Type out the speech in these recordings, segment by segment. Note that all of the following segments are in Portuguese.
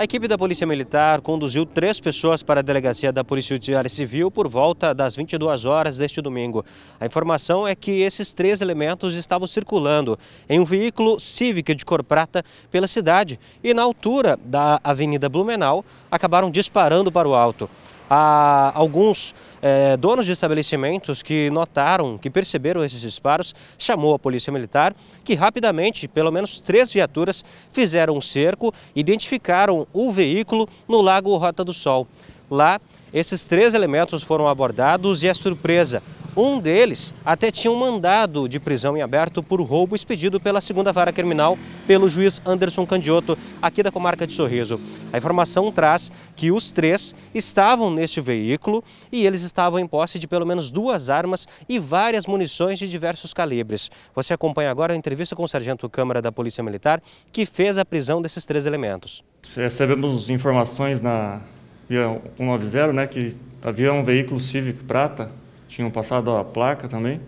A equipe da Polícia Militar conduziu três pessoas para a delegacia da Polícia Judiciária Civil por volta das 22 horas deste domingo. A informação é que esses três elementos estavam circulando em um veículo Civic de cor prata pela cidade e na altura da Avenida Blumenau acabaram disparando para o alto. Há alguns é, donos de estabelecimentos que notaram, que perceberam esses disparos, chamou a polícia militar, que rapidamente, pelo menos três viaturas, fizeram um cerco, identificaram o veículo no Lago Rota do Sol. Lá, esses três elementos foram abordados e a surpresa um deles até tinha um mandado de prisão em aberto por roubo expedido pela segunda vara criminal pelo juiz Anderson Candioto, aqui da comarca de Sorriso. A informação traz que os três estavam neste veículo e eles estavam em posse de pelo menos duas armas e várias munições de diversos calibres. Você acompanha agora a entrevista com o sargento Câmara da Polícia Militar, que fez a prisão desses três elementos. Recebemos informações na via 190, né, que havia um veículo cívico prata tinham passado a placa também,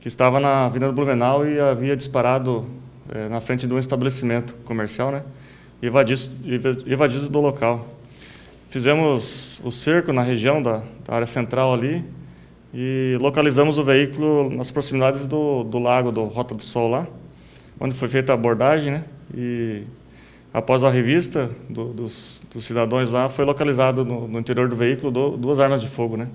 que estava na Avenida Blumenau e havia disparado é, na frente de um estabelecimento comercial, né? Evadido, evadido do local. Fizemos o cerco na região da, da, área central ali e localizamos o veículo nas proximidades do, do lago do Rota do Sol lá, onde foi feita a abordagem, né? E após a revista do, dos, dos, cidadãos lá, foi localizado no, no interior do veículo do, duas armas de fogo, né?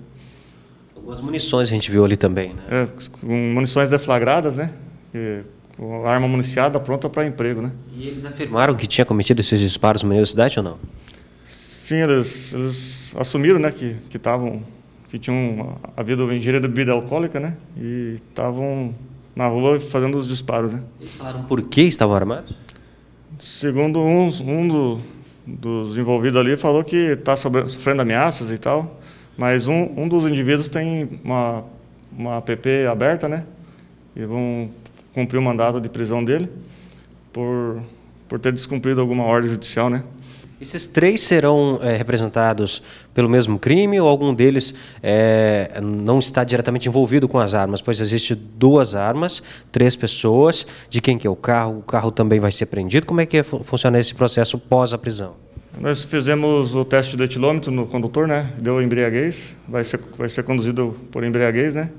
Algumas munições a gente viu ali também, né? É, com munições deflagradas, né? E, com arma municiada pronta para emprego, né? E eles afirmaram que tinha cometido esses disparos na universidade ou não? Sim, eles, eles assumiram, né, que que estavam que tinham havido engenharia de bebida alcoólica, né? E estavam na rua fazendo os disparos, né? Eles falaram por que estavam armados? Segundo um, um do, dos envolvidos ali, falou que está sofrendo ameaças e tal. Mas um, um dos indivíduos tem uma, uma app aberta, né? E vão cumprir o mandado de prisão dele por, por ter descumprido alguma ordem judicial, né? Esses três serão é, representados pelo mesmo crime ou algum deles é, não está diretamente envolvido com as armas? Pois existe duas armas, três pessoas, de quem que é o carro? O carro também vai ser prendido? Como é que funciona esse processo pós a prisão? Nós fizemos o teste de etilômetro no condutor, né? Deu embriaguez, vai ser, vai ser conduzido por embriaguez, né?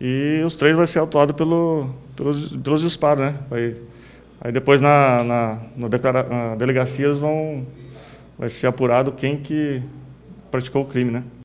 E os três vai ser autuado pelo, pelos, pelos disparos, né? aí depois na, na, na, declara, na delegacia vão, vai ser apurado quem que praticou o crime, né?